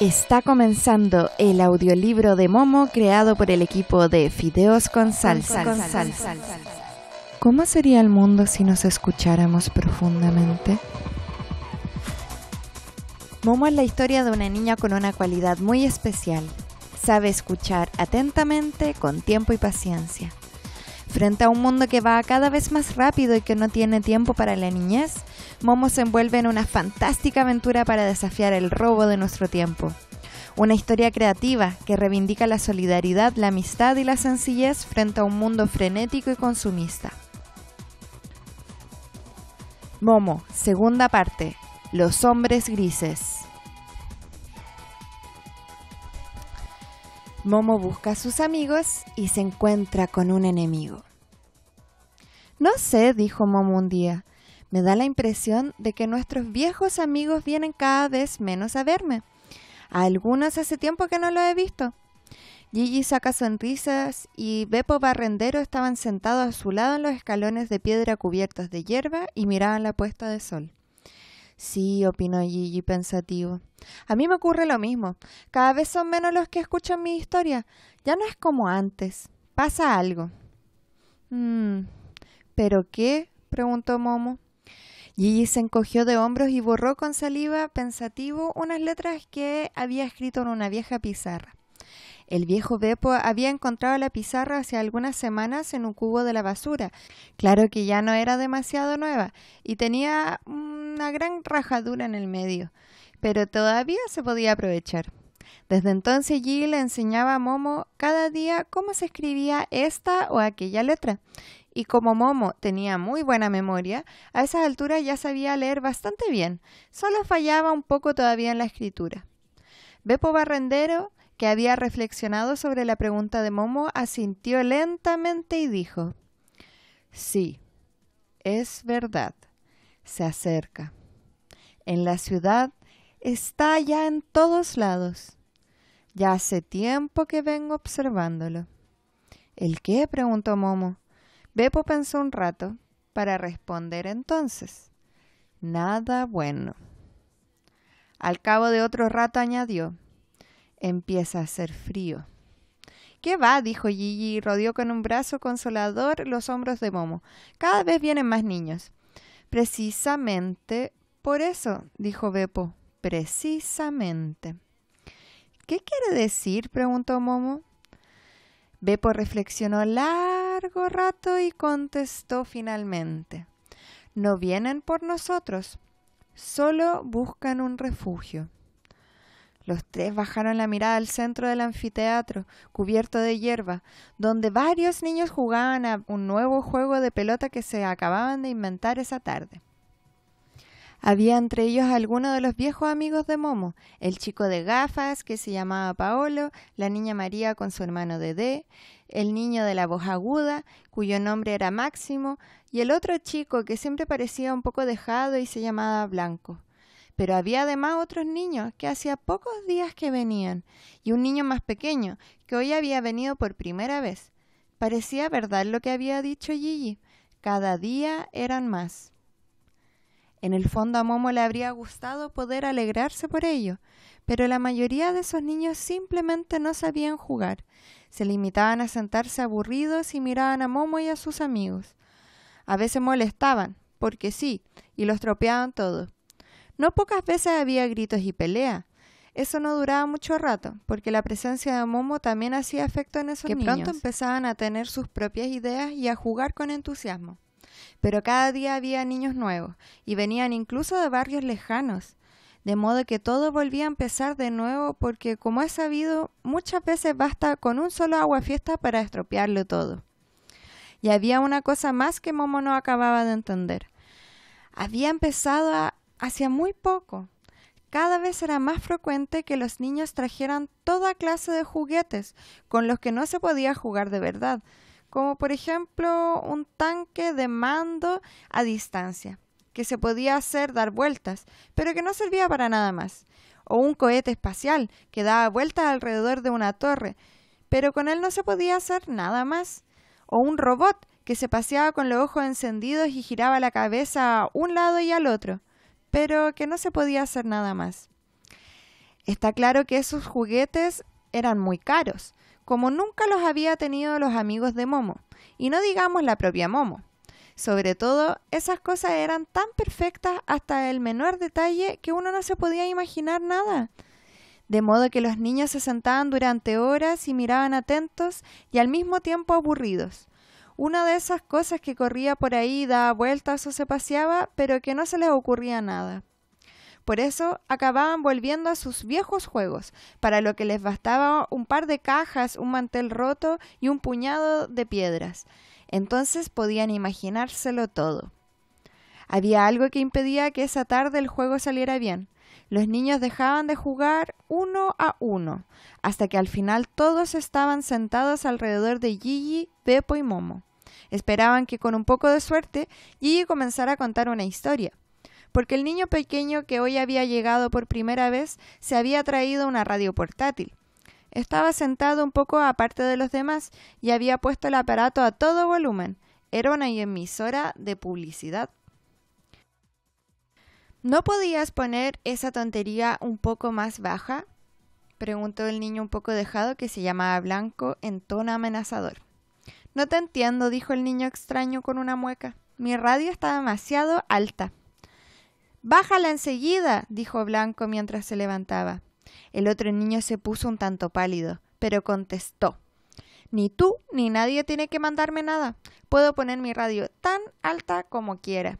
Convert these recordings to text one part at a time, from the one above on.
Está comenzando el audiolibro de Momo creado por el equipo de Fideos con Salsa. ¿Cómo sería el mundo si nos escucháramos profundamente? Momo es la historia de una niña con una cualidad muy especial. Sabe escuchar atentamente, con tiempo y paciencia. Frente a un mundo que va cada vez más rápido y que no tiene tiempo para la niñez, Momo se envuelve en una fantástica aventura para desafiar el robo de nuestro tiempo. Una historia creativa que reivindica la solidaridad, la amistad y la sencillez frente a un mundo frenético y consumista. Momo, segunda parte. Los hombres grises. Momo busca a sus amigos y se encuentra con un enemigo. No sé, dijo Momo un día, me da la impresión de que nuestros viejos amigos vienen cada vez menos a verme. A algunos hace tiempo que no lo he visto. Gigi saca sonrisas y Beppo Barrendero estaban sentados a su lado en los escalones de piedra cubiertos de hierba y miraban la puesta de sol. Sí, opinó Gigi pensativo. A mí me ocurre lo mismo. Cada vez son menos los que escuchan mi historia. Ya no es como antes. Pasa algo. Mm, ¿Pero qué? preguntó Momo. Gigi se encogió de hombros y borró con saliva pensativo unas letras que había escrito en una vieja pizarra. El viejo Beppo había encontrado la pizarra hace algunas semanas en un cubo de la basura. Claro que ya no era demasiado nueva y tenía una gran rajadura en el medio, pero todavía se podía aprovechar. Desde entonces Gigi le enseñaba a Momo cada día cómo se escribía esta o aquella letra y como Momo tenía muy buena memoria, a esas alturas ya sabía leer bastante bien, solo fallaba un poco todavía en la escritura. Bepo Barrendero, que había reflexionado sobre la pregunta de Momo, asintió lentamente y dijo Sí, es verdad, se acerca. En la ciudad está ya en todos lados. Ya hace tiempo que vengo observándolo. ¿El qué? preguntó Momo. Beppo pensó un rato para responder entonces. Nada bueno. Al cabo de otro rato añadió, empieza a hacer frío. ¿Qué va? dijo Gigi y rodeó con un brazo consolador los hombros de Momo. Cada vez vienen más niños. Precisamente por eso, dijo Beppo. Precisamente. ¿Qué quiere decir? preguntó Momo. Beppo reflexionó la rato y contestó finalmente, No vienen por nosotros, solo buscan un refugio. Los tres bajaron la mirada al centro del anfiteatro, cubierto de hierba, donde varios niños jugaban a un nuevo juego de pelota que se acababan de inventar esa tarde. Había entre ellos algunos de los viejos amigos de Momo, el chico de gafas que se llamaba Paolo, la niña María con su hermano Dede, el niño de la voz aguda, cuyo nombre era Máximo, y el otro chico que siempre parecía un poco dejado y se llamaba Blanco. Pero había además otros niños que hacía pocos días que venían, y un niño más pequeño que hoy había venido por primera vez. Parecía verdad lo que había dicho Gigi. Cada día eran más. En el fondo a Momo le habría gustado poder alegrarse por ello, pero la mayoría de esos niños simplemente no sabían jugar. Se limitaban a sentarse aburridos y miraban a Momo y a sus amigos. A veces molestaban, porque sí, y los tropeaban todo. No pocas veces había gritos y pelea. Eso no duraba mucho rato, porque la presencia de Momo también hacía efecto en esos niños. Que pronto empezaban a tener sus propias ideas y a jugar con entusiasmo pero cada día había niños nuevos y venían incluso de barrios lejanos. De modo que todo volvía a empezar de nuevo porque, como es sabido, muchas veces basta con un solo agua fiesta para estropearlo todo. Y había una cosa más que Momo no acababa de entender. Había empezado hacia muy poco. Cada vez era más frecuente que los niños trajeran toda clase de juguetes con los que no se podía jugar de verdad, como por ejemplo un tanque de mando a distancia, que se podía hacer dar vueltas, pero que no servía para nada más, o un cohete espacial que daba vueltas alrededor de una torre, pero con él no se podía hacer nada más, o un robot que se paseaba con los ojos encendidos y giraba la cabeza a un lado y al otro, pero que no se podía hacer nada más. Está claro que esos juguetes eran muy caros, como nunca los había tenido los amigos de Momo, y no digamos la propia Momo. Sobre todo, esas cosas eran tan perfectas hasta el menor detalle que uno no se podía imaginar nada. De modo que los niños se sentaban durante horas y miraban atentos y al mismo tiempo aburridos. Una de esas cosas que corría por ahí, daba vueltas o se paseaba, pero que no se les ocurría nada. Por eso acababan volviendo a sus viejos juegos, para lo que les bastaba un par de cajas, un mantel roto y un puñado de piedras. Entonces podían imaginárselo todo. Había algo que impedía que esa tarde el juego saliera bien. Los niños dejaban de jugar uno a uno, hasta que al final todos estaban sentados alrededor de Gigi, Pepo y Momo. Esperaban que con un poco de suerte Gigi comenzara a contar una historia porque el niño pequeño que hoy había llegado por primera vez se había traído una radio portátil. Estaba sentado un poco aparte de los demás y había puesto el aparato a todo volumen. Era una emisora de publicidad. ¿No podías poner esa tontería un poco más baja? preguntó el niño un poco dejado que se llamaba Blanco en tono amenazador. No te entiendo, dijo el niño extraño con una mueca. Mi radio está demasiado alta. Bájala enseguida, dijo Blanco mientras se levantaba. El otro niño se puso un tanto pálido, pero contestó Ni tú ni nadie tiene que mandarme nada. Puedo poner mi radio tan alta como quiera.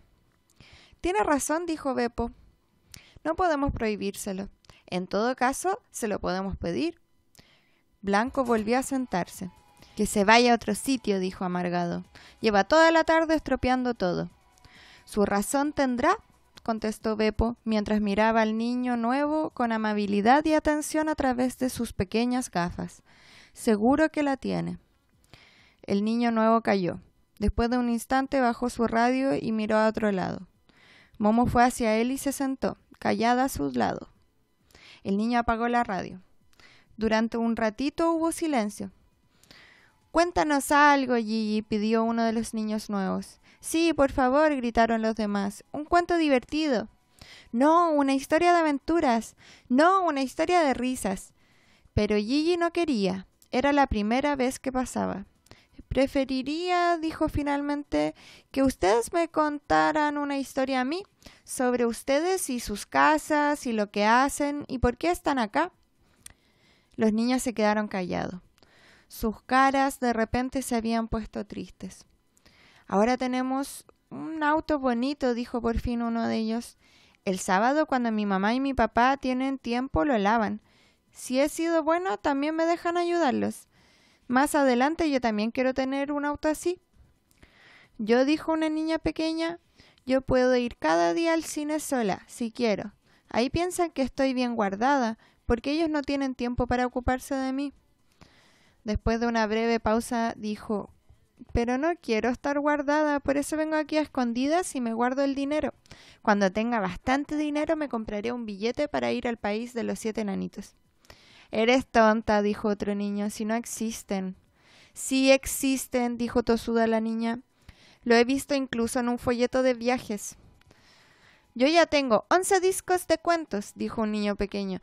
Tiene razón, dijo Beppo. No podemos prohibírselo. En todo caso, se lo podemos pedir. Blanco volvió a sentarse. Que se vaya a otro sitio, dijo amargado. Lleva toda la tarde estropeando todo. Su razón tendrá, contestó Beppo, mientras miraba al niño nuevo con amabilidad y atención a través de sus pequeñas gafas. Seguro que la tiene. El niño nuevo cayó. Después de un instante bajó su radio y miró a otro lado. Momo fue hacia él y se sentó, callada a su lado. El niño apagó la radio. Durante un ratito hubo silencio. Cuéntanos algo, Gigi, pidió uno de los niños nuevos. Sí, por favor, gritaron los demás. Un cuento divertido. No, una historia de aventuras. No, una historia de risas. Pero Gigi no quería. Era la primera vez que pasaba. Preferiría, dijo finalmente, que ustedes me contaran una historia a mí sobre ustedes y sus casas y lo que hacen y por qué están acá. Los niños se quedaron callados. Sus caras de repente se habían puesto tristes. Ahora tenemos un auto bonito, dijo por fin uno de ellos. El sábado, cuando mi mamá y mi papá tienen tiempo, lo lavan. Si he sido bueno, también me dejan ayudarlos. Más adelante yo también quiero tener un auto así. Yo, dijo una niña pequeña, yo puedo ir cada día al cine sola, si quiero. Ahí piensan que estoy bien guardada, porque ellos no tienen tiempo para ocuparse de mí. Después de una breve pausa, dijo, pero no quiero estar guardada, por eso vengo aquí a escondidas y me guardo el dinero. Cuando tenga bastante dinero me compraré un billete para ir al país de los siete nanitos. Eres tonta, dijo otro niño, si no existen. Sí existen, dijo tosuda la niña. Lo he visto incluso en un folleto de viajes. Yo ya tengo once discos de cuentos, dijo un niño pequeño,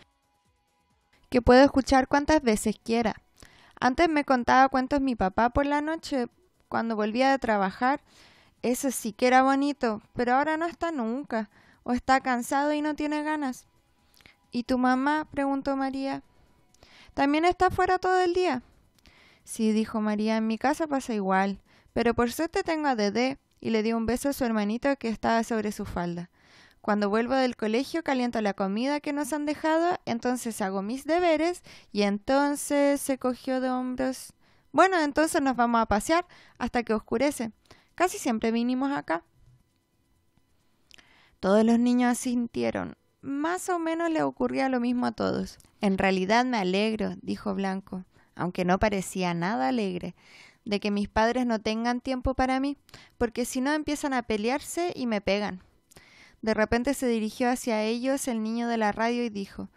que puedo escuchar cuantas veces quiera. Antes me contaba cuentos mi papá por la noche, cuando volvía de trabajar, eso sí que era bonito, pero ahora no está nunca, o está cansado y no tiene ganas. ¿Y tu mamá? preguntó María. ¿También está fuera todo el día? Sí, dijo María, en mi casa pasa igual, pero por suerte tengo a Dedé, y le dio un beso a su hermanito que estaba sobre su falda. Cuando vuelvo del colegio caliento la comida que nos han dejado, entonces hago mis deberes y entonces se cogió de hombros bueno, entonces nos vamos a pasear hasta que oscurece. Casi siempre vinimos acá. Todos los niños asintieron. Más o menos le ocurría lo mismo a todos. En realidad me alegro, dijo Blanco, aunque no parecía nada alegre, de que mis padres no tengan tiempo para mí, porque si no empiezan a pelearse y me pegan. De repente se dirigió hacia ellos el niño de la radio y dijo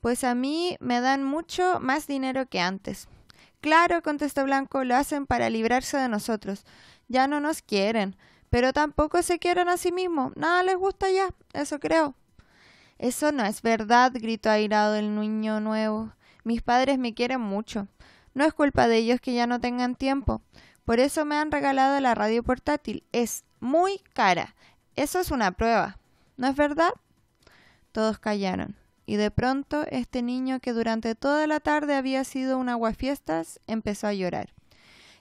Pues a mí me dan mucho más dinero que antes. Claro, contestó Blanco, lo hacen para librarse de nosotros. Ya no nos quieren, pero tampoco se quieren a sí mismos. Nada les gusta ya, eso creo. Eso no es verdad, gritó airado el niño nuevo. Mis padres me quieren mucho. No es culpa de ellos que ya no tengan tiempo. Por eso me han regalado la radio portátil. Es muy cara. Eso es una prueba. ¿No es verdad? Todos callaron y de pronto este niño que durante toda la tarde había sido un aguafiestas empezó a llorar.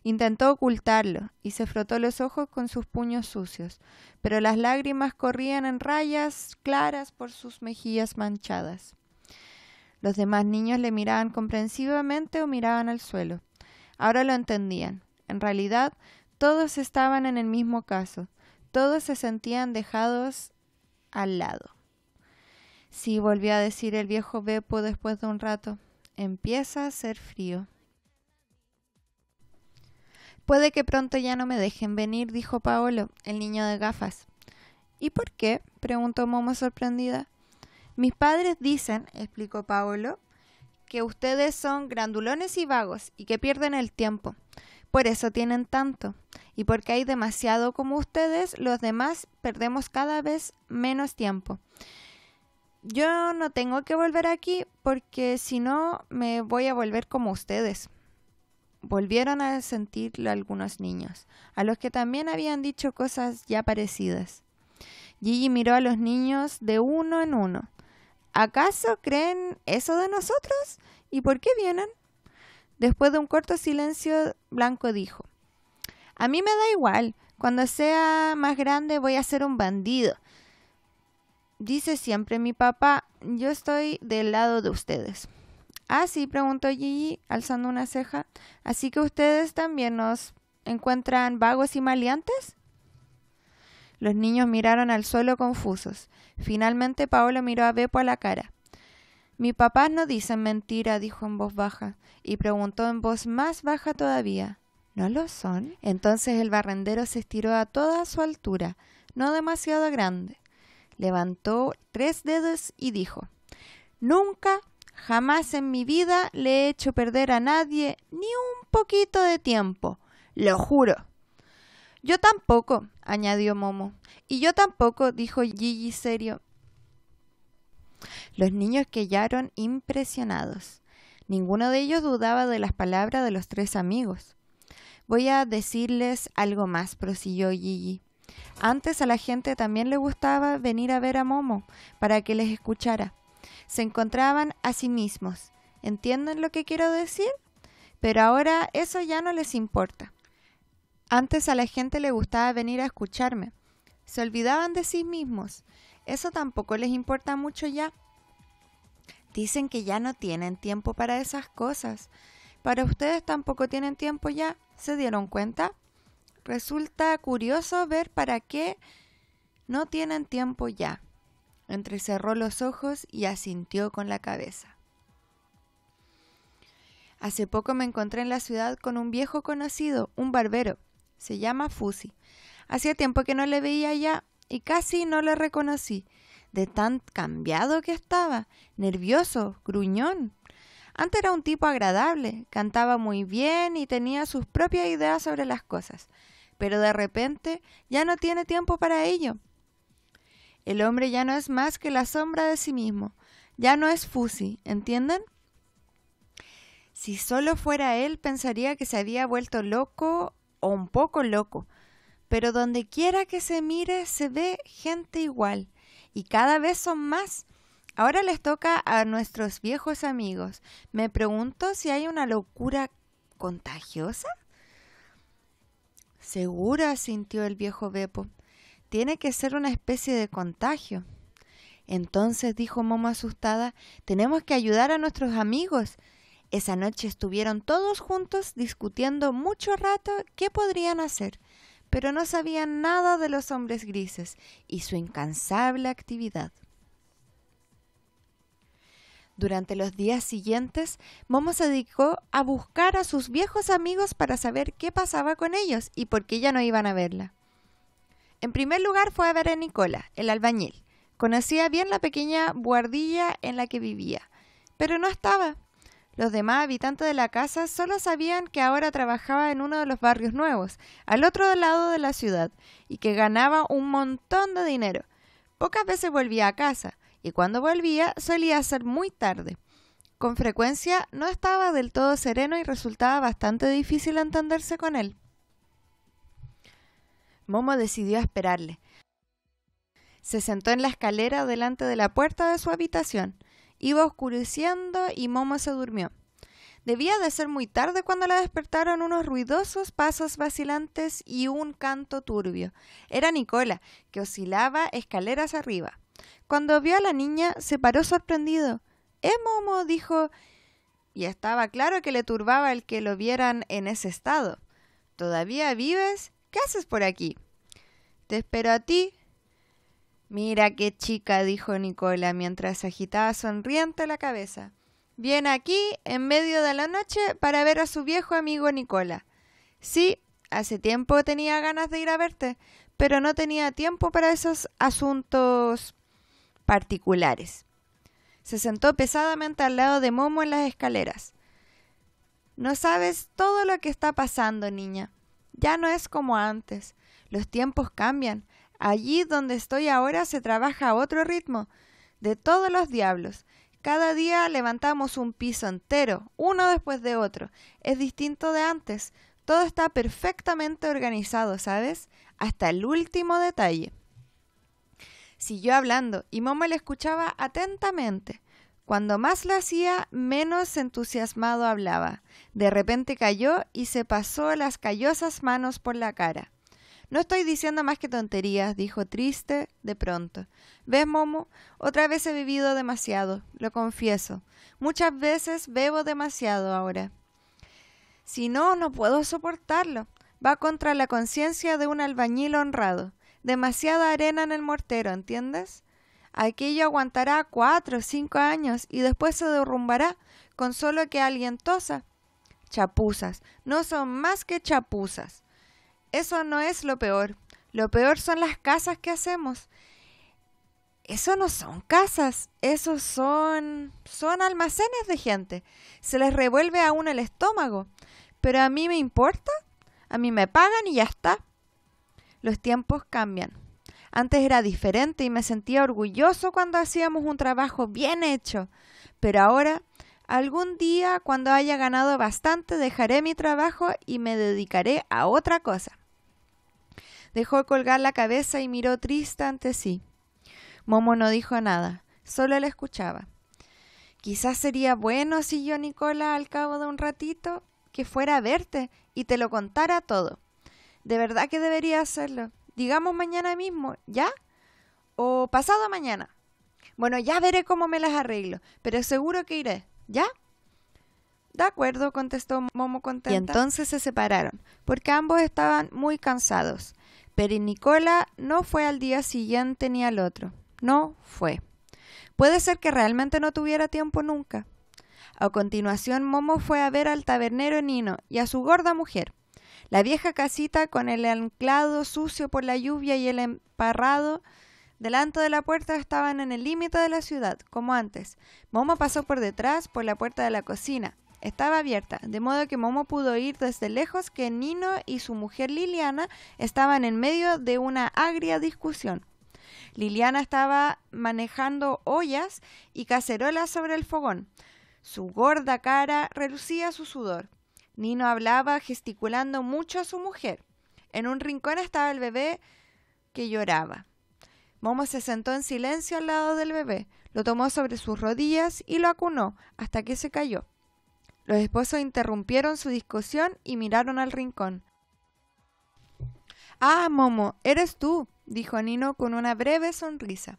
Intentó ocultarlo y se frotó los ojos con sus puños sucios, pero las lágrimas corrían en rayas claras por sus mejillas manchadas. Los demás niños le miraban comprensivamente o miraban al suelo. Ahora lo entendían. En realidad, todos estaban en el mismo caso. Todos se sentían dejados al lado. Sí, volvió a decir el viejo Bepo después de un rato. Empieza a hacer frío. Puede que pronto ya no me dejen venir, dijo Paolo, el niño de gafas. ¿Y por qué? preguntó Momo sorprendida. Mis padres dicen, explicó Paolo, que ustedes son grandulones y vagos y que pierden el tiempo. Por eso tienen tanto. Y porque hay demasiado como ustedes, los demás perdemos cada vez menos tiempo yo no tengo que volver aquí porque si no me voy a volver como ustedes. Volvieron a sentirlo algunos niños, a los que también habían dicho cosas ya parecidas. Gigi miró a los niños de uno en uno. ¿Acaso creen eso de nosotros? ¿Y por qué vienen? Después de un corto silencio, Blanco dijo, A mí me da igual, cuando sea más grande voy a ser un bandido Dice siempre mi papá, yo estoy del lado de ustedes. Ah, sí, preguntó Gigi, alzando una ceja. Así que ustedes también nos encuentran vagos y maleantes. Los niños miraron al suelo confusos. Finalmente Paolo miró a Beppo a la cara. Mi papá no dicen mentira, dijo en voz baja, y preguntó en voz más baja todavía. ¿No lo son? Entonces el barrendero se estiró a toda su altura, no demasiado grande levantó tres dedos y dijo, Nunca, jamás en mi vida le he hecho perder a nadie ni un poquito de tiempo, lo juro. Yo tampoco, añadió Momo. Y yo tampoco, dijo Gigi serio. Los niños callaron impresionados. Ninguno de ellos dudaba de las palabras de los tres amigos. Voy a decirles algo más, prosiguió Gigi. Antes a la gente también le gustaba venir a ver a Momo para que les escuchara. Se encontraban a sí mismos. ¿Entienden lo que quiero decir? Pero ahora eso ya no les importa. Antes a la gente le gustaba venir a escucharme. Se olvidaban de sí mismos. Eso tampoco les importa mucho ya. Dicen que ya no tienen tiempo para esas cosas. Para ustedes tampoco tienen tiempo ya. ¿Se dieron cuenta? resulta curioso ver para qué no tienen tiempo ya. Entrecerró los ojos y asintió con la cabeza. Hace poco me encontré en la ciudad con un viejo conocido, un barbero. Se llama Fusi. Hacía tiempo que no le veía ya y casi no le reconocí, de tan cambiado que estaba, nervioso, gruñón. Antes era un tipo agradable, cantaba muy bien y tenía sus propias ideas sobre las cosas pero de repente ya no tiene tiempo para ello. El hombre ya no es más que la sombra de sí mismo, ya no es Fusi, ¿entienden? Si solo fuera él, pensaría que se había vuelto loco o un poco loco, pero donde quiera que se mire se ve gente igual, y cada vez son más. Ahora les toca a nuestros viejos amigos. Me pregunto si hay una locura contagiosa. Segura, sintió el viejo Bepo, Tiene que ser una especie de contagio. Entonces, dijo Momo asustada, tenemos que ayudar a nuestros amigos. Esa noche estuvieron todos juntos discutiendo mucho rato qué podrían hacer, pero no sabían nada de los hombres grises y su incansable actividad. Durante los días siguientes, Momo se dedicó a buscar a sus viejos amigos para saber qué pasaba con ellos y por qué ya no iban a verla. En primer lugar fue a ver a Nicola, el albañil. Conocía bien la pequeña buhardilla en la que vivía, pero no estaba. Los demás habitantes de la casa solo sabían que ahora trabajaba en uno de los barrios nuevos, al otro lado de la ciudad, y que ganaba un montón de dinero. Pocas veces volvía a casa, y cuando volvía solía ser muy tarde. Con frecuencia no estaba del todo sereno y resultaba bastante difícil entenderse con él. Momo decidió esperarle. Se sentó en la escalera delante de la puerta de su habitación. Iba oscureciendo y Momo se durmió. Debía de ser muy tarde cuando la despertaron unos ruidosos pasos vacilantes y un canto turbio. Era Nicola, que oscilaba escaleras arriba. Cuando vio a la niña, se paró sorprendido. ¡Eh, Momo! dijo, y estaba claro que le turbaba el que lo vieran en ese estado. ¿Todavía vives? ¿Qué haces por aquí? Te espero a ti. Mira qué chica, dijo Nicola mientras agitaba sonriente la cabeza. Viene aquí en medio de la noche para ver a su viejo amigo Nicola. Sí, hace tiempo tenía ganas de ir a verte, pero no tenía tiempo para esos asuntos particulares. Se sentó pesadamente al lado de Momo en las escaleras. No sabes todo lo que está pasando, niña. Ya no es como antes. Los tiempos cambian. Allí donde estoy ahora se trabaja a otro ritmo. De todos los diablos. Cada día levantamos un piso entero, uno después de otro. Es distinto de antes. Todo está perfectamente organizado, ¿sabes? Hasta el último detalle siguió hablando y Momo le escuchaba atentamente. Cuando más lo hacía, menos entusiasmado hablaba. De repente cayó y se pasó las callosas manos por la cara. No estoy diciendo más que tonterías, dijo triste de pronto. ¿Ves, Momo? Otra vez he vivido demasiado, lo confieso. Muchas veces bebo demasiado ahora. Si no, no puedo soportarlo. Va contra la conciencia de un albañil honrado demasiada arena en el mortero, ¿entiendes? Aquello aguantará cuatro o cinco años y después se derrumbará con solo que alguien tosa. Chapuzas, no son más que chapuzas. Eso no es lo peor. Lo peor son las casas que hacemos. Eso no son casas, eso son son almacenes de gente. Se les revuelve aún el estómago. Pero a mí me importa, a mí me pagan y ya está los tiempos cambian. Antes era diferente y me sentía orgulloso cuando hacíamos un trabajo bien hecho, pero ahora, algún día cuando haya ganado bastante, dejaré mi trabajo y me dedicaré a otra cosa. Dejó colgar la cabeza y miró triste ante sí. Momo no dijo nada, solo la escuchaba. Quizás sería bueno si yo, Nicola, al cabo de un ratito, que fuera a verte y te lo contara todo. De verdad que debería hacerlo. Digamos mañana mismo, ¿ya? O pasado mañana. Bueno, ya veré cómo me las arreglo, pero seguro que iré, ¿ya? De acuerdo, contestó Momo contenta. Y entonces se separaron, porque ambos estaban muy cansados. Pero Nicola no fue al día siguiente ni al otro. No fue. Puede ser que realmente no tuviera tiempo nunca. A continuación, Momo fue a ver al tabernero Nino y a su gorda mujer, la vieja casita con el anclado sucio por la lluvia y el emparrado delante de la puerta estaban en el límite de la ciudad, como antes. Momo pasó por detrás, por la puerta de la cocina. Estaba abierta, de modo que Momo pudo oír desde lejos que Nino y su mujer Liliana estaban en medio de una agria discusión. Liliana estaba manejando ollas y cacerolas sobre el fogón. Su gorda cara relucía su sudor. Nino hablaba gesticulando mucho a su mujer. En un rincón estaba el bebé que lloraba. Momo se sentó en silencio al lado del bebé, lo tomó sobre sus rodillas y lo acunó hasta que se cayó. Los esposos interrumpieron su discusión y miraron al rincón. Ah, Momo, eres tú, dijo Nino con una breve sonrisa.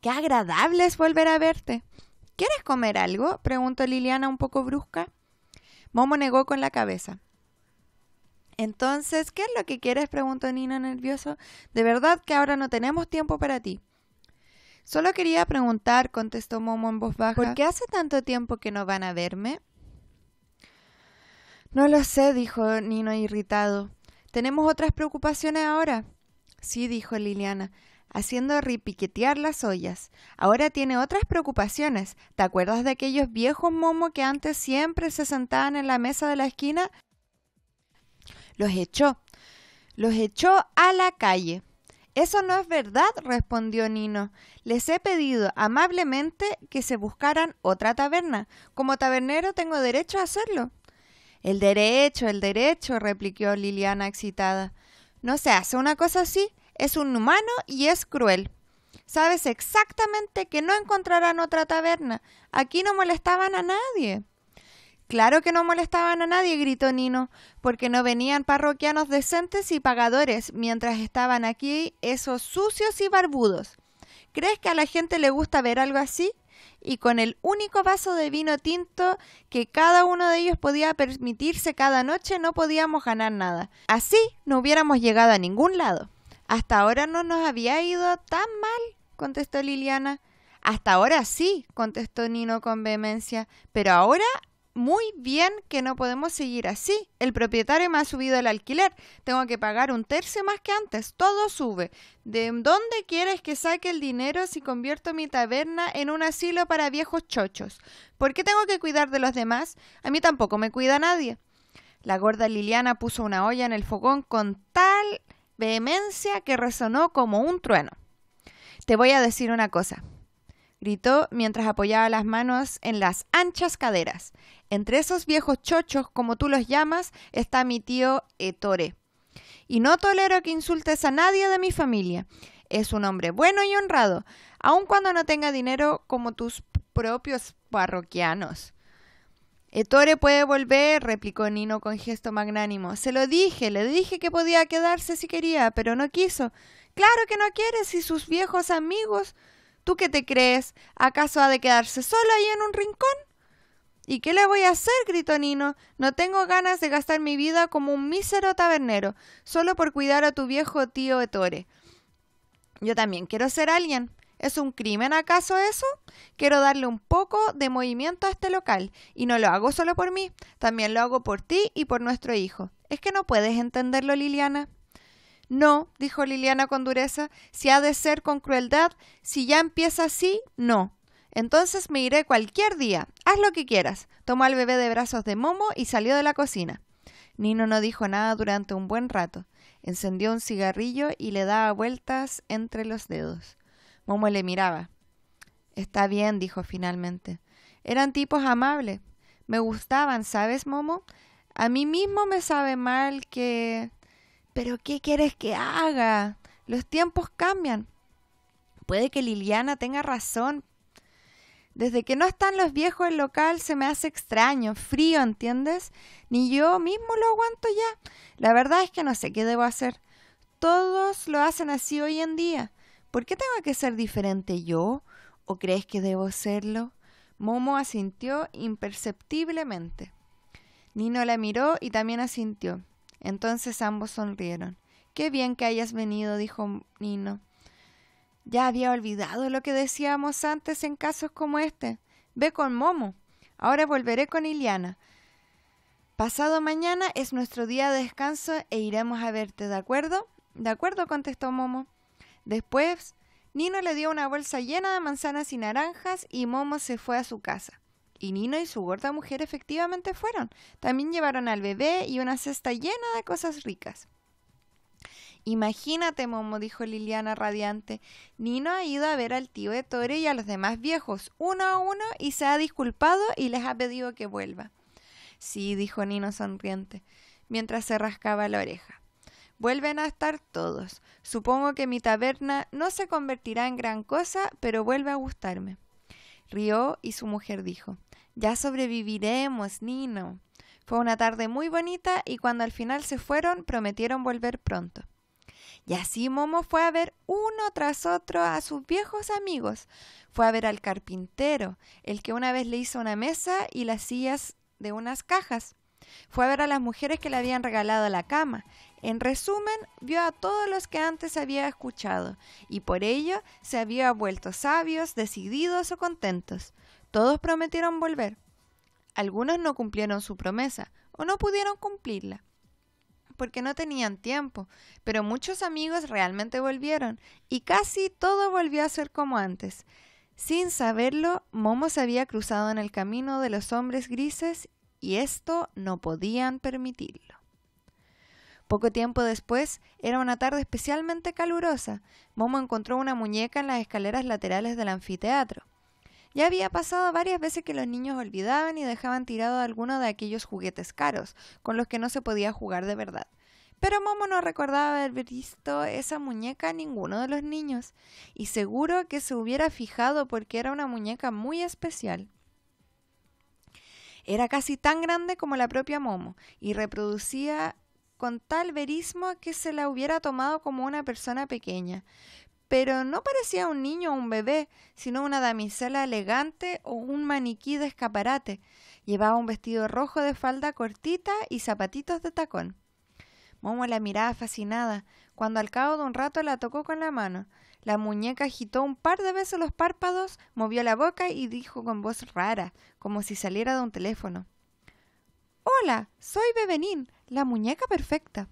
Qué agradable es volver a verte. ¿Quieres comer algo? preguntó Liliana un poco brusca. Momo negó con la cabeza. Entonces, ¿qué es lo que quieres? preguntó Nino nervioso. De verdad que ahora no tenemos tiempo para ti. Solo quería preguntar, contestó Momo en voz baja. ¿Por qué hace tanto tiempo que no van a verme? No lo sé, dijo Nino irritado. Tenemos otras preocupaciones ahora. Sí, dijo Liliana haciendo ripiquetear las ollas. Ahora tiene otras preocupaciones. ¿Te acuerdas de aquellos viejos momos que antes siempre se sentaban en la mesa de la esquina? Los echó. Los echó a la calle. Eso no es verdad, respondió Nino. Les he pedido amablemente que se buscaran otra taberna. Como tabernero tengo derecho a hacerlo. El derecho, el derecho, replicó Liliana excitada. ¿No se hace una cosa así? es un humano y es cruel. Sabes exactamente que no encontrarán otra taberna. Aquí no molestaban a nadie. Claro que no molestaban a nadie, gritó Nino, porque no venían parroquianos decentes y pagadores mientras estaban aquí esos sucios y barbudos. ¿Crees que a la gente le gusta ver algo así? Y con el único vaso de vino tinto que cada uno de ellos podía permitirse cada noche no podíamos ganar nada. Así no hubiéramos llegado a ningún lado. Hasta ahora no nos había ido tan mal, contestó Liliana. Hasta ahora sí, contestó Nino con vehemencia, pero ahora muy bien que no podemos seguir así. El propietario me ha subido el alquiler. Tengo que pagar un tercio más que antes. Todo sube. ¿De dónde quieres que saque el dinero si convierto mi taberna en un asilo para viejos chochos? ¿Por qué tengo que cuidar de los demás? A mí tampoco me cuida nadie. La gorda Liliana puso una olla en el fogón con tal vehemencia que resonó como un trueno. Te voy a decir una cosa, gritó mientras apoyaba las manos en las anchas caderas. Entre esos viejos chochos, como tú los llamas, está mi tío Ettore. Y no tolero que insultes a nadie de mi familia. Es un hombre bueno y honrado, aun cuando no tenga dinero como tus propios parroquianos. Etore eh, puede volver, replicó Nino con gesto magnánimo. Se lo dije, le dije que podía quedarse si quería, pero no quiso. Claro que no quiere si sus viejos amigos. ¿Tú qué te crees? ¿Acaso ha de quedarse solo ahí en un rincón? ¿Y qué le voy a hacer? gritó Nino. No tengo ganas de gastar mi vida como un mísero tabernero, solo por cuidar a tu viejo tío Ettore. Yo también quiero ser alguien. ¿Es un crimen acaso eso? Quiero darle un poco de movimiento a este local, y no lo hago solo por mí, también lo hago por ti y por nuestro hijo. ¿Es que no puedes entenderlo, Liliana? No, dijo Liliana con dureza, si ha de ser con crueldad, si ya empieza así, no. Entonces me iré cualquier día. Haz lo que quieras. Tomó al bebé de brazos de Momo y salió de la cocina. Nino no dijo nada durante un buen rato. Encendió un cigarrillo y le daba vueltas entre los dedos. Momo le miraba. Está bien, dijo finalmente. Eran tipos amables. Me gustaban, ¿sabes, Momo? A mí mismo me sabe mal que... Pero ¿qué quieres que haga? Los tiempos cambian. Puede que Liliana tenga razón. Desde que no están los viejos el local se me hace extraño, frío, ¿entiendes? Ni yo mismo lo aguanto ya. La verdad es que no sé qué debo hacer. Todos lo hacen así hoy en día. ¿Por qué tengo que ser diferente yo? ¿O crees que debo serlo? Momo asintió imperceptiblemente. Nino la miró y también asintió. Entonces ambos sonrieron. Qué bien que hayas venido, dijo Nino. Ya había olvidado lo que decíamos antes en casos como este. Ve con Momo. Ahora volveré con Iliana. Pasado mañana es nuestro día de descanso e iremos a verte, ¿de acuerdo? De acuerdo, contestó Momo. Después, Nino le dio una bolsa llena de manzanas y naranjas y Momo se fue a su casa. Y Nino y su gorda mujer efectivamente fueron. También llevaron al bebé y una cesta llena de cosas ricas. Imagínate, Momo, dijo Liliana radiante. Nino ha ido a ver al tío de Tore y a los demás viejos, uno a uno, y se ha disculpado y les ha pedido que vuelva. Sí, dijo Nino sonriente, mientras se rascaba la oreja. Vuelven a estar todos. Supongo que mi taberna no se convertirá en gran cosa, pero vuelve a gustarme. Rió y su mujer dijo, Ya sobreviviremos, Nino. Fue una tarde muy bonita y cuando al final se fueron prometieron volver pronto. Y así Momo fue a ver uno tras otro a sus viejos amigos. Fue a ver al carpintero, el que una vez le hizo una mesa y las sillas de unas cajas. Fue a ver a las mujeres que le habían regalado la cama, en resumen, vio a todos los que antes había escuchado, y por ello se había vuelto sabios, decididos o contentos. Todos prometieron volver. Algunos no cumplieron su promesa, o no pudieron cumplirla, porque no tenían tiempo, pero muchos amigos realmente volvieron, y casi todo volvió a ser como antes. Sin saberlo, Momo se había cruzado en el camino de los hombres grises, y esto no podían permitirlo. Poco tiempo después, era una tarde especialmente calurosa. Momo encontró una muñeca en las escaleras laterales del anfiteatro. Ya había pasado varias veces que los niños olvidaban y dejaban tirado alguno de aquellos juguetes caros, con los que no se podía jugar de verdad. Pero Momo no recordaba haber visto esa muñeca a ninguno de los niños, y seguro que se hubiera fijado porque era una muñeca muy especial. Era casi tan grande como la propia Momo, y reproducía con tal verismo que se la hubiera tomado como una persona pequeña. Pero no parecía un niño o un bebé, sino una damisela elegante o un maniquí de escaparate. Llevaba un vestido rojo de falda cortita y zapatitos de tacón. Momo la miraba fascinada, cuando al cabo de un rato la tocó con la mano. La muñeca agitó un par de veces los párpados, movió la boca y dijo con voz rara, como si saliera de un teléfono. Hola, soy Bebenín la muñeca perfecta.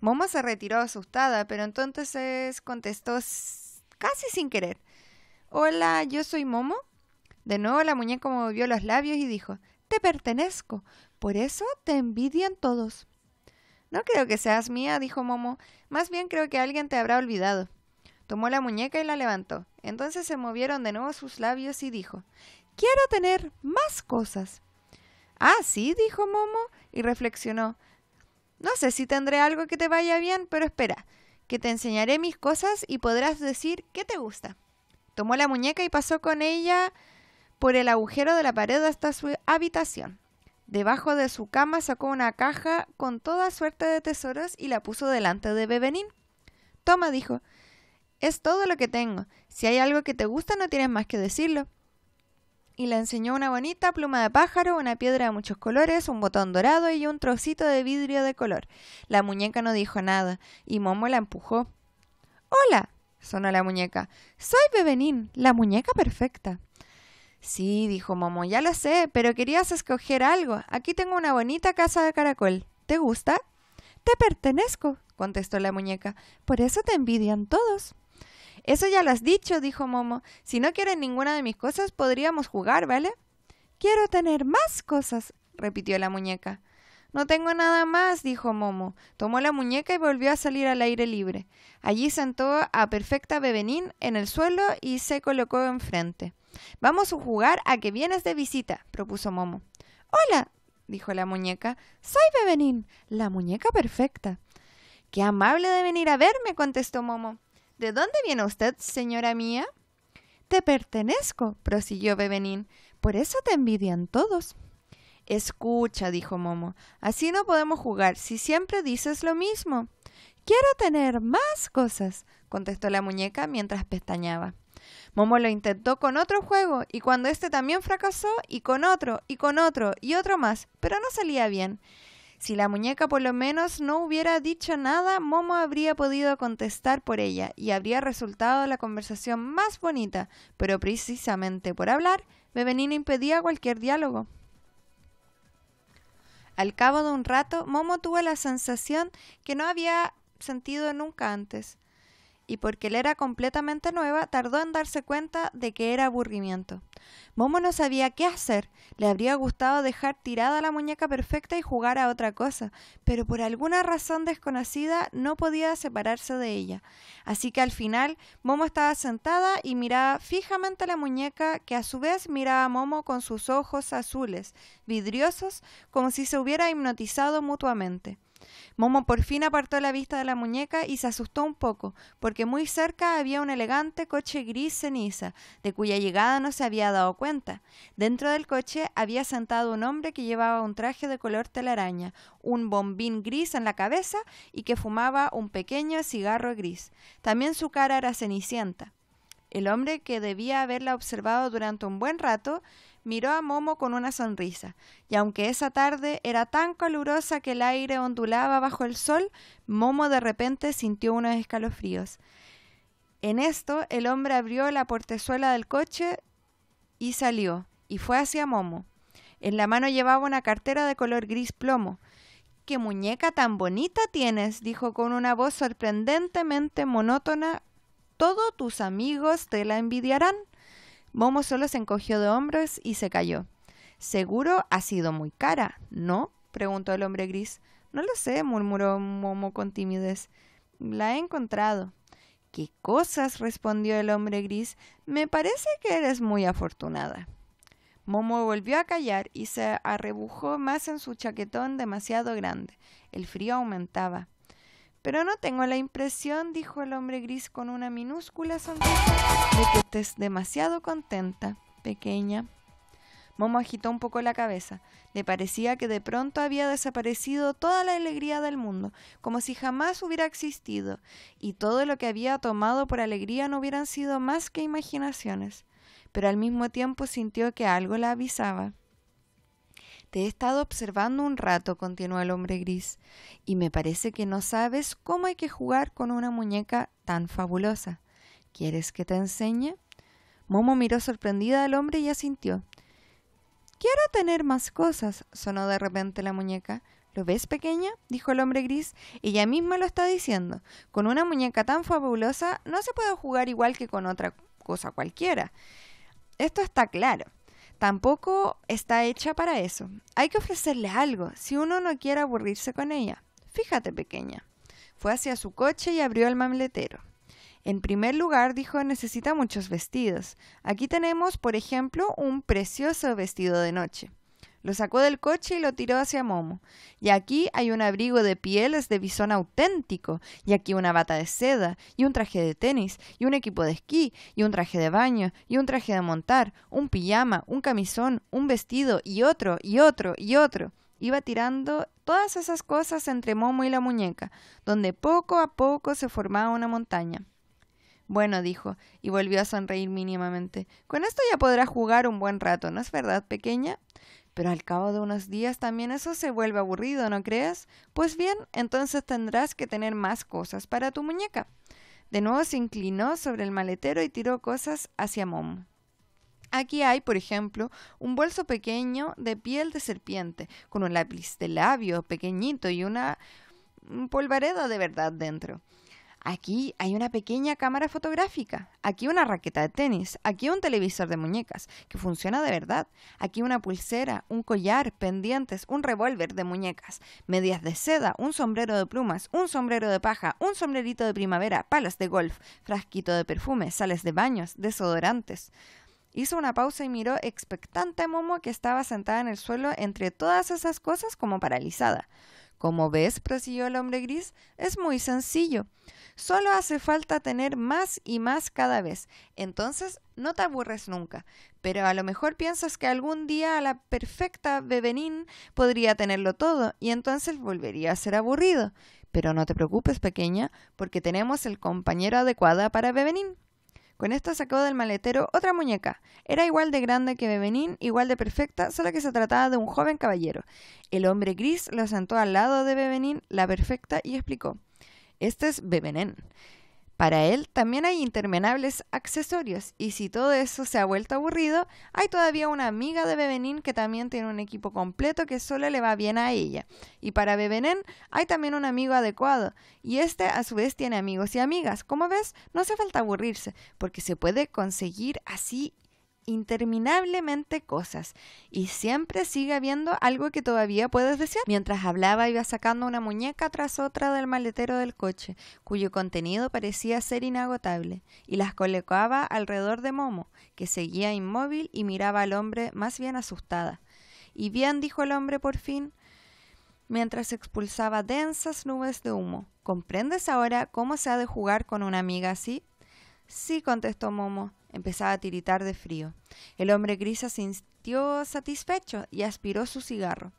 Momo se retiró asustada, pero entonces contestó casi sin querer. Hola, yo soy Momo. De nuevo la muñeca movió los labios y dijo, Te pertenezco, por eso te envidian todos. No creo que seas mía, dijo Momo, más bien creo que alguien te habrá olvidado. Tomó la muñeca y la levantó. Entonces se movieron de nuevo sus labios y dijo, Quiero tener más cosas. Ah, sí, dijo Momo, y reflexionó, no sé si tendré algo que te vaya bien, pero espera, que te enseñaré mis cosas y podrás decir qué te gusta. Tomó la muñeca y pasó con ella por el agujero de la pared hasta su habitación. Debajo de su cama sacó una caja con toda suerte de tesoros y la puso delante de Bebenín. Toma, dijo, es todo lo que tengo. Si hay algo que te gusta no tienes más que decirlo y le enseñó una bonita pluma de pájaro, una piedra de muchos colores, un botón dorado y un trocito de vidrio de color. La muñeca no dijo nada y Momo la empujó. Hola, sonó la muñeca. Soy Bebenín, la muñeca perfecta. Sí, dijo Momo, ya lo sé, pero querías escoger algo. Aquí tengo una bonita casa de caracol. ¿Te gusta? Te pertenezco, contestó la muñeca. Por eso te envidian todos. Eso ya lo has dicho, dijo Momo. Si no quieres ninguna de mis cosas, podríamos jugar, ¿vale? Quiero tener más cosas, repitió la muñeca. No tengo nada más, dijo Momo. Tomó la muñeca y volvió a salir al aire libre. Allí sentó a perfecta Bebenín en el suelo y se colocó enfrente. Vamos a jugar a que vienes de visita, propuso Momo. Hola, dijo la muñeca. Soy Bebenín, la muñeca perfecta. Qué amable de venir a verme, contestó Momo. ¿De dónde viene usted, señora mía? Te pertenezco, prosiguió Bebenín. Por eso te envidian todos. Escucha, dijo Momo, así no podemos jugar si siempre dices lo mismo. Quiero tener más cosas, contestó la muñeca mientras pestañaba. Momo lo intentó con otro juego, y cuando este también fracasó, y con otro, y con otro, y otro más, pero no salía bien. Si la muñeca por lo menos no hubiera dicho nada, Momo habría podido contestar por ella y habría resultado la conversación más bonita, pero precisamente por hablar, Bebenino impedía cualquier diálogo. Al cabo de un rato, Momo tuvo la sensación que no había sentido nunca antes y porque él era completamente nueva, tardó en darse cuenta de que era aburrimiento. Momo no sabía qué hacer. Le habría gustado dejar tirada la muñeca perfecta y jugar a otra cosa, pero por alguna razón desconocida no podía separarse de ella. Así que al final, Momo estaba sentada y miraba fijamente la muñeca, que a su vez miraba a Momo con sus ojos azules, vidriosos, como si se hubiera hipnotizado mutuamente. Momo por fin apartó la vista de la muñeca y se asustó un poco, porque muy cerca había un elegante coche gris ceniza, de cuya llegada no se había dado cuenta. Dentro del coche había sentado un hombre que llevaba un traje de color telaraña, un bombín gris en la cabeza y que fumaba un pequeño cigarro gris. También su cara era cenicienta. El hombre que debía haberla observado durante un buen rato miró a Momo con una sonrisa, y aunque esa tarde era tan calurosa que el aire ondulaba bajo el sol, Momo de repente sintió unos escalofríos. En esto, el hombre abrió la portezuela del coche y salió, y fue hacia Momo. En la mano llevaba una cartera de color gris plomo. ¡Qué muñeca tan bonita tienes! dijo con una voz sorprendentemente monótona. Todos tus amigos te la envidiarán. Momo solo se encogió de hombros y se cayó. Seguro ha sido muy cara, ¿no? preguntó el hombre gris. No lo sé, murmuró Momo con timidez. La he encontrado. ¿Qué cosas? respondió el hombre gris. Me parece que eres muy afortunada. Momo volvió a callar y se arrebujó más en su chaquetón demasiado grande. El frío aumentaba. Pero no tengo la impresión, dijo el hombre gris con una minúscula sonrisa, de que estés demasiado contenta, pequeña. Momo agitó un poco la cabeza. Le parecía que de pronto había desaparecido toda la alegría del mundo, como si jamás hubiera existido, y todo lo que había tomado por alegría no hubieran sido más que imaginaciones. Pero al mismo tiempo sintió que algo la avisaba. Te he estado observando un rato, continuó el hombre gris, y me parece que no sabes cómo hay que jugar con una muñeca tan fabulosa. ¿Quieres que te enseñe? Momo miró sorprendida al hombre y asintió. Quiero tener más cosas, sonó de repente la muñeca. ¿Lo ves, pequeña? dijo el hombre gris. Ella misma lo está diciendo. Con una muñeca tan fabulosa no se puede jugar igual que con otra cosa cualquiera. Esto está claro tampoco está hecha para eso. Hay que ofrecerle algo, si uno no quiere aburrirse con ella. Fíjate, pequeña. Fue hacia su coche y abrió el mamletero. En primer lugar, dijo, necesita muchos vestidos. Aquí tenemos, por ejemplo, un precioso vestido de noche. Lo sacó del coche y lo tiró hacia Momo. Y aquí hay un abrigo de pieles de bisón auténtico, y aquí una bata de seda, y un traje de tenis, y un equipo de esquí, y un traje de baño, y un traje de montar, un pijama, un camisón, un vestido, y otro, y otro, y otro. Iba tirando todas esas cosas entre Momo y la muñeca, donde poco a poco se formaba una montaña. Bueno, dijo, y volvió a sonreír mínimamente. Con esto ya podrá jugar un buen rato, ¿no es verdad, pequeña? pero al cabo de unos días también eso se vuelve aburrido, ¿no crees? Pues bien, entonces tendrás que tener más cosas para tu muñeca. De nuevo se inclinó sobre el maletero y tiró cosas hacia Mom. Aquí hay, por ejemplo, un bolso pequeño de piel de serpiente, con un lápiz de labio pequeñito y una polvareda de verdad dentro. Aquí hay una pequeña cámara fotográfica, aquí una raqueta de tenis, aquí un televisor de muñecas, que funciona de verdad, aquí una pulsera, un collar, pendientes, un revólver de muñecas, medias de seda, un sombrero de plumas, un sombrero de paja, un sombrerito de primavera, palas de golf, frasquito de perfume, sales de baños, desodorantes. Hizo una pausa y miró expectante a Momo que estaba sentada en el suelo entre todas esas cosas como paralizada. Como ves, prosiguió el hombre gris, es muy sencillo. Solo hace falta tener más y más cada vez. Entonces no te aburres nunca. Pero a lo mejor piensas que algún día la perfecta Bebenín podría tenerlo todo y entonces volvería a ser aburrido. Pero no te preocupes, pequeña, porque tenemos el compañero adecuado para Bebenín. Con esto sacó del maletero otra muñeca. Era igual de grande que Bebenín, igual de perfecta, solo que se trataba de un joven caballero. El hombre gris lo sentó al lado de Bebenín, la perfecta, y explicó. Este es Bebenén». Para él también hay interminables accesorios y si todo eso se ha vuelto aburrido, hay todavía una amiga de Bebenin que también tiene un equipo completo que solo le va bien a ella. Y para Bebenén, hay también un amigo adecuado y este a su vez tiene amigos y amigas. Como ves, no hace falta aburrirse porque se puede conseguir así interminablemente cosas y siempre sigue habiendo algo que todavía puedes desear. Mientras hablaba iba sacando una muñeca tras otra del maletero del coche, cuyo contenido parecía ser inagotable, y las colocaba alrededor de Momo, que seguía inmóvil y miraba al hombre más bien asustada. Y bien, dijo el hombre por fin, mientras expulsaba densas nubes de humo. ¿Comprendes ahora cómo se ha de jugar con una amiga así? Sí, contestó Momo empezaba a tiritar de frío. El hombre gris se sintió satisfecho y aspiró su cigarro.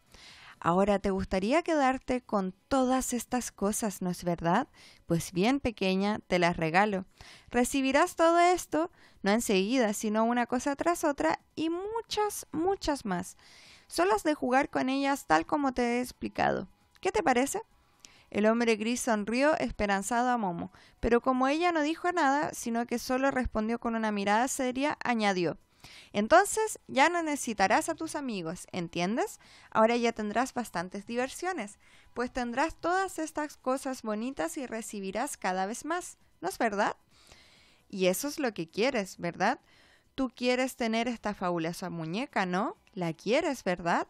Ahora te gustaría quedarte con todas estas cosas, ¿no es verdad? Pues bien, pequeña, te las regalo. Recibirás todo esto, no enseguida, sino una cosa tras otra y muchas, muchas más. Solas de jugar con ellas tal como te he explicado. ¿Qué te parece? El hombre gris sonrió esperanzado a Momo, pero como ella no dijo nada, sino que solo respondió con una mirada seria, añadió Entonces ya no necesitarás a tus amigos, ¿entiendes? Ahora ya tendrás bastantes diversiones, pues tendrás todas estas cosas bonitas y recibirás cada vez más, ¿no es verdad? Y eso es lo que quieres, ¿verdad? Tú quieres tener esta fabulosa muñeca, ¿no? La quieres, ¿verdad?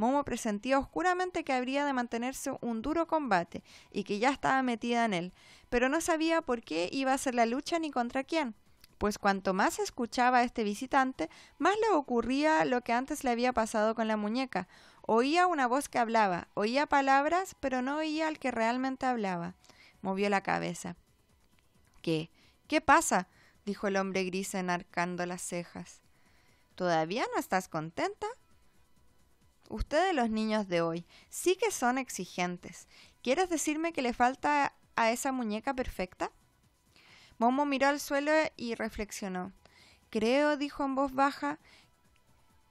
Momo presentía oscuramente que habría de mantenerse un duro combate y que ya estaba metida en él, pero no sabía por qué iba a ser la lucha ni contra quién pues cuanto más escuchaba a este visitante, más le ocurría lo que antes le había pasado con la muñeca. Oía una voz que hablaba, oía palabras, pero no oía al que realmente hablaba. Movió la cabeza. ¿Qué? ¿Qué pasa? dijo el hombre gris enarcando las cejas. ¿Todavía no estás contenta? ustedes los niños de hoy sí que son exigentes. ¿Quieres decirme que le falta a esa muñeca perfecta? Momo miró al suelo y reflexionó. Creo, dijo en voz baja,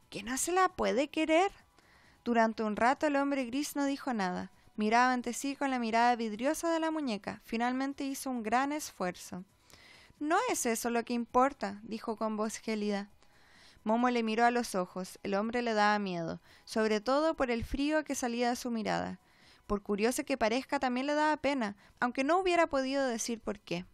que no se la puede querer. Durante un rato el hombre gris no dijo nada. Miraba ante sí con la mirada vidriosa de la muñeca. Finalmente hizo un gran esfuerzo. No es eso lo que importa, dijo con voz gélida. Momo le miró a los ojos, el hombre le daba miedo, sobre todo por el frío que salía de su mirada. Por curioso que parezca, también le daba pena, aunque no hubiera podido decir por qué.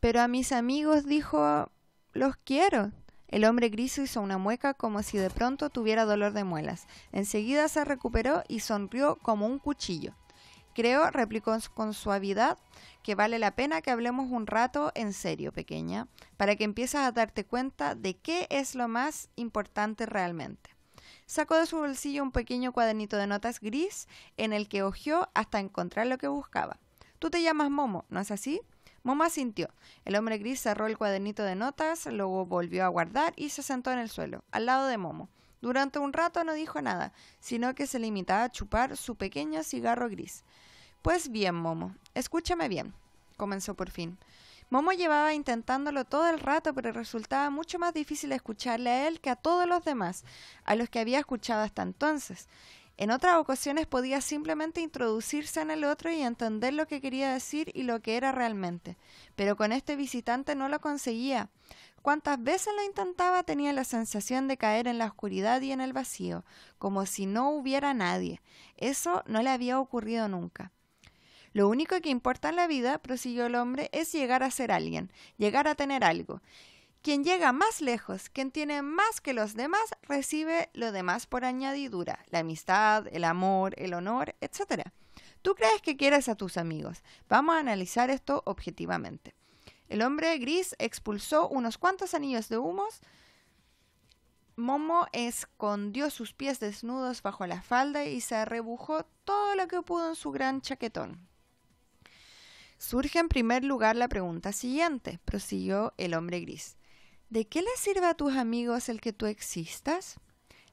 Pero a mis amigos dijo los quiero. El hombre gris hizo una mueca como si de pronto tuviera dolor de muelas. Enseguida se recuperó y sonrió como un cuchillo. Creo, replicó con suavidad, que vale la pena que hablemos un rato en serio, pequeña, para que empieces a darte cuenta de qué es lo más importante realmente. Sacó de su bolsillo un pequeño cuadernito de notas gris en el que hojeó hasta encontrar lo que buscaba. Tú te llamas Momo, ¿no es así? Momo sintió. El hombre gris cerró el cuadernito de notas, luego volvió a guardar y se sentó en el suelo, al lado de Momo. Durante un rato no dijo nada, sino que se limitaba a chupar su pequeño cigarro gris. Pues bien, Momo, escúchame bien, comenzó por fin. Momo llevaba intentándolo todo el rato, pero resultaba mucho más difícil escucharle a él que a todos los demás, a los que había escuchado hasta entonces. En otras ocasiones podía simplemente introducirse en el otro y entender lo que quería decir y lo que era realmente, pero con este visitante no lo conseguía. Cuantas veces lo intentaba tenía la sensación de caer en la oscuridad y en el vacío, como si no hubiera nadie. Eso no le había ocurrido nunca. Lo único que importa en la vida, prosiguió el hombre, es llegar a ser alguien, llegar a tener algo. Quien llega más lejos, quien tiene más que los demás, recibe lo demás por añadidura, la amistad, el amor, el honor, etc. Tú crees que quieres a tus amigos. Vamos a analizar esto objetivamente. El hombre gris expulsó unos cuantos anillos de humos. Momo escondió sus pies desnudos bajo la falda y se arrebujó todo lo que pudo en su gran chaquetón. Surge en primer lugar la pregunta siguiente, prosiguió el hombre gris. ¿De qué les sirve a tus amigos el que tú existas?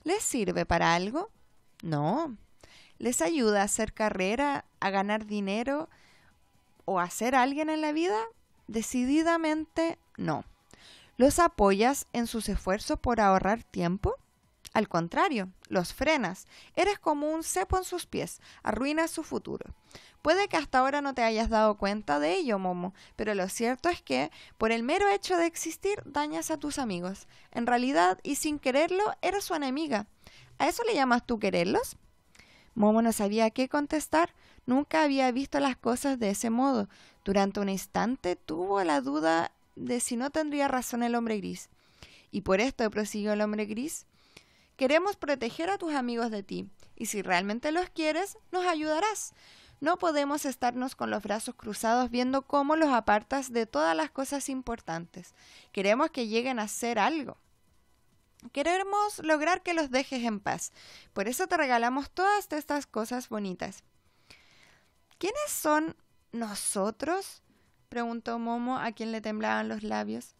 ¿Les sirve para algo? No. ¿Les ayuda a hacer carrera, a ganar dinero o a ser alguien en la vida? Decididamente no. ¿Los apoyas en sus esfuerzos por ahorrar tiempo? Al contrario, los frenas. Eres como un cepo en sus pies, arruinas su futuro. Puede que hasta ahora no te hayas dado cuenta de ello, Momo, pero lo cierto es que, por el mero hecho de existir, dañas a tus amigos. En realidad, y sin quererlo, eres su enemiga. ¿A eso le llamas tú quererlos? Momo no sabía qué contestar, nunca había visto las cosas de ese modo. Durante un instante tuvo la duda de si no tendría razón el hombre gris. Y por esto prosiguió el hombre gris. Queremos proteger a tus amigos de ti, y si realmente los quieres, nos ayudarás. No podemos estarnos con los brazos cruzados viendo cómo los apartas de todas las cosas importantes. Queremos que lleguen a ser algo. Queremos lograr que los dejes en paz. Por eso te regalamos todas estas cosas bonitas. ¿Quiénes son nosotros? preguntó Momo, a quien le temblaban los labios.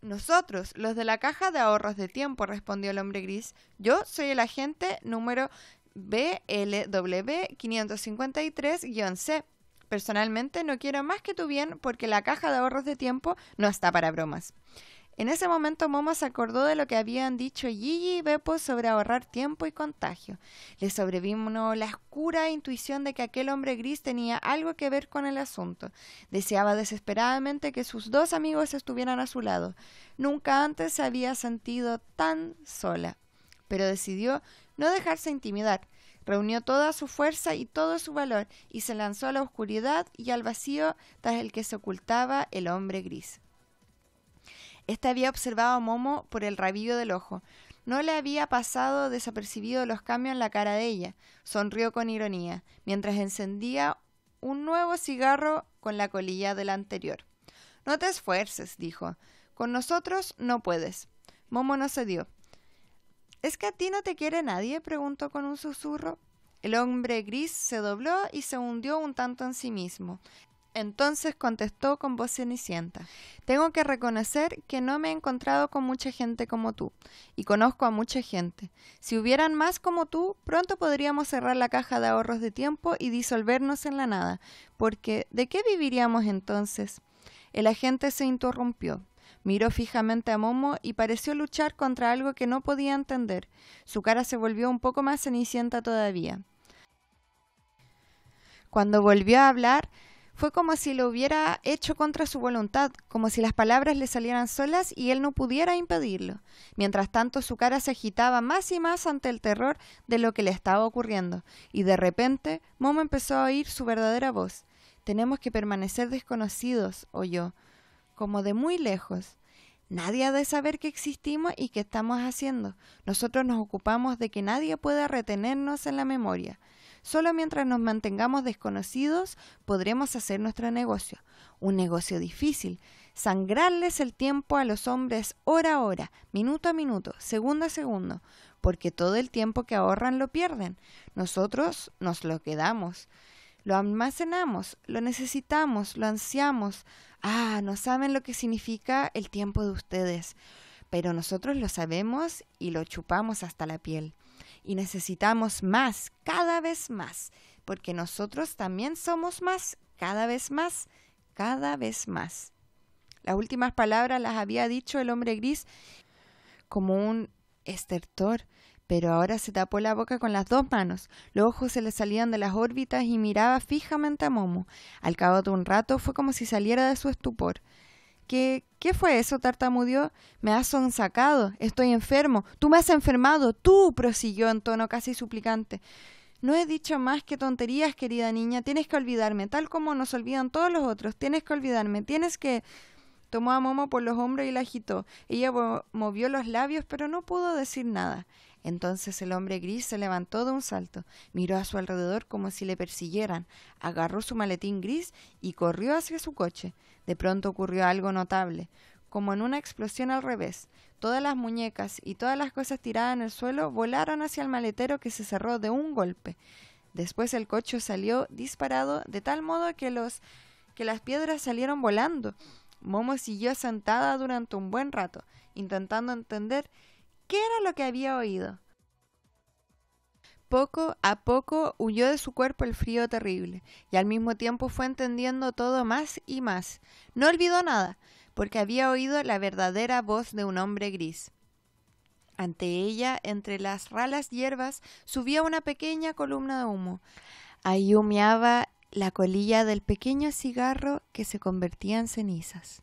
Nosotros, los de la caja de ahorros de tiempo, respondió el hombre gris. Yo soy el agente número BLW553-C. Personalmente no quiero más que tu bien porque la caja de ahorros de tiempo no está para bromas. En ese momento Momo se acordó de lo que habían dicho Gigi y Beppo sobre ahorrar tiempo y contagio. Le sobrevino la oscura intuición de que aquel hombre gris tenía algo que ver con el asunto. Deseaba desesperadamente que sus dos amigos estuvieran a su lado. Nunca antes se había sentido tan sola, pero decidió no dejarse intimidar. Reunió toda su fuerza y todo su valor y se lanzó a la oscuridad y al vacío tras el que se ocultaba el hombre gris. Este había observado a Momo por el rabillo del ojo. No le había pasado desapercibido los cambios en la cara de ella. Sonrió con ironía, mientras encendía un nuevo cigarro con la colilla del anterior. No te esfuerces, dijo. Con nosotros no puedes. Momo no cedió. ¿Es que a ti no te quiere nadie? preguntó con un susurro. El hombre gris se dobló y se hundió un tanto en sí mismo. Entonces contestó con voz cenicienta Tengo que reconocer que no me he encontrado con mucha gente como tú, y conozco a mucha gente. Si hubieran más como tú, pronto podríamos cerrar la caja de ahorros de tiempo y disolvernos en la nada, porque ¿de qué viviríamos entonces? El agente se interrumpió. Miró fijamente a Momo y pareció luchar contra algo que no podía entender. Su cara se volvió un poco más cenicienta todavía. Cuando volvió a hablar, fue como si lo hubiera hecho contra su voluntad, como si las palabras le salieran solas y él no pudiera impedirlo. Mientras tanto, su cara se agitaba más y más ante el terror de lo que le estaba ocurriendo, y de repente Momo empezó a oír su verdadera voz. Tenemos que permanecer desconocidos, oyó como de muy lejos. Nadie ha de saber que existimos y que estamos haciendo. Nosotros nos ocupamos de que nadie pueda retenernos en la memoria. Solo mientras nos mantengamos desconocidos podremos hacer nuestro negocio. Un negocio difícil. Sangrarles el tiempo a los hombres hora a hora, minuto a minuto, segundo a segundo, porque todo el tiempo que ahorran lo pierden. Nosotros nos lo quedamos. Lo almacenamos, lo necesitamos, lo ansiamos, ah, no saben lo que significa el tiempo de ustedes, pero nosotros lo sabemos y lo chupamos hasta la piel. Y necesitamos más, cada vez más, porque nosotros también somos más, cada vez más, cada vez más. Las últimas palabras las había dicho el hombre gris como un estertor pero ahora se tapó la boca con las dos manos, los ojos se le salían de las órbitas y miraba fijamente a Momo. Al cabo de un rato fue como si saliera de su estupor. ¿Qué, qué fue eso? tartamudeó. Me has sonsacado, estoy enfermo, tú me has enfermado, tú, prosiguió en tono casi suplicante. No he dicho más que tonterías, querida niña, tienes que olvidarme, tal como nos olvidan todos los otros, tienes que olvidarme, tienes que... Tomó a Momo por los hombros y la agitó. Ella movió los labios, pero no pudo decir nada. Entonces el hombre gris se levantó de un salto, miró a su alrededor como si le persiguieran, agarró su maletín gris y corrió hacia su coche. De pronto ocurrió algo notable, como en una explosión al revés. Todas las muñecas y todas las cosas tiradas en el suelo volaron hacia el maletero que se cerró de un golpe. Después el coche salió disparado de tal modo que los que las piedras salieron volando. Momo siguió sentada durante un buen rato, intentando entender ¿Qué era lo que había oído? Poco a poco huyó de su cuerpo el frío terrible, y al mismo tiempo fue entendiendo todo más y más. No olvidó nada, porque había oído la verdadera voz de un hombre gris. Ante ella, entre las ralas hierbas, subía una pequeña columna de humo. Ahí humeaba la colilla del pequeño cigarro que se convertía en cenizas.